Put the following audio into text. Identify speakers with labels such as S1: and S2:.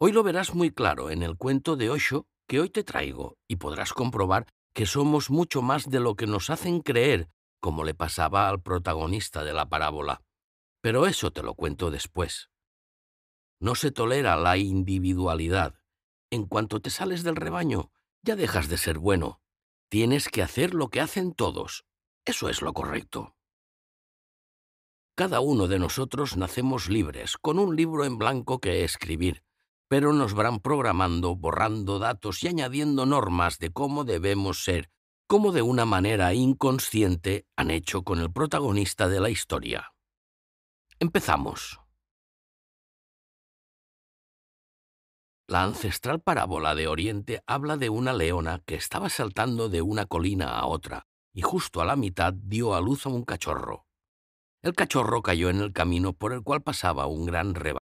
S1: Hoy lo verás muy claro en el cuento de Ocho que hoy te traigo y podrás comprobar que somos mucho más de lo que nos hacen creer, como le pasaba al protagonista de la parábola. Pero eso te lo cuento después. No se tolera la individualidad. En cuanto te sales del rebaño, ya dejas de ser bueno. Tienes que hacer lo que hacen todos. Eso es lo correcto. Cada uno de nosotros nacemos libres, con un libro en blanco que escribir pero nos van programando, borrando datos y añadiendo normas de cómo debemos ser, como de una manera inconsciente han hecho con el protagonista de la historia. Empezamos. La ancestral parábola de Oriente habla de una leona que estaba saltando de una colina a otra y justo a la mitad dio a luz a un cachorro. El cachorro cayó en el camino por el cual pasaba un gran rebaño.